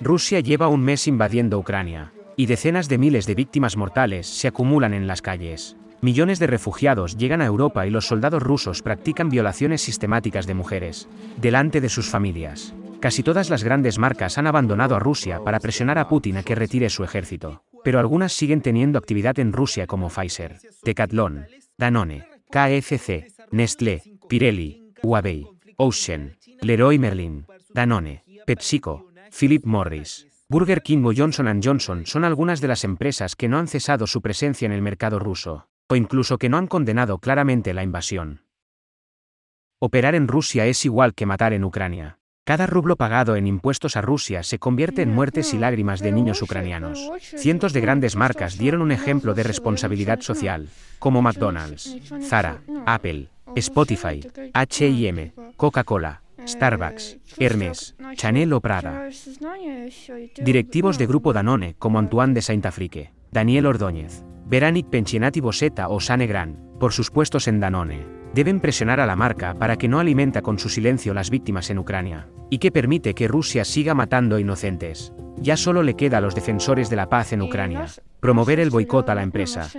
Rusia lleva un mes invadiendo Ucrania, y decenas de miles de víctimas mortales se acumulan en las calles. Millones de refugiados llegan a Europa y los soldados rusos practican violaciones sistemáticas de mujeres, delante de sus familias. Casi todas las grandes marcas han abandonado a Rusia para presionar a Putin a que retire su ejército, pero algunas siguen teniendo actividad en Rusia como Pfizer, Decathlon, Danone, KFC, Nestlé, Pirelli, Huawei, Ocean, Leroy Merlin, Danone, PepsiCo, Philip Morris, Burger King o Johnson Johnson son algunas de las empresas que no han cesado su presencia en el mercado ruso, o incluso que no han condenado claramente la invasión. Operar en Rusia es igual que matar en Ucrania. Cada rublo pagado en impuestos a Rusia se convierte en muertes y lágrimas de niños ucranianos. Cientos de grandes marcas dieron un ejemplo de responsabilidad social, como McDonald's, Zara, Apple, Spotify, HM, Coca-Cola, Starbucks, Hermes, Chanel o Prada. Directivos de Grupo Danone, como Antoine de Saint-Afrique, Daniel Ordóñez, Veranic Pencinati Bosetta o Sane Gran, por sus puestos en Danone, deben presionar a la marca para que no alimenta con su silencio las víctimas en Ucrania, y que permite que Rusia siga matando inocentes. Ya solo le queda a los defensores de la paz en Ucrania promover el boicot a la empresa.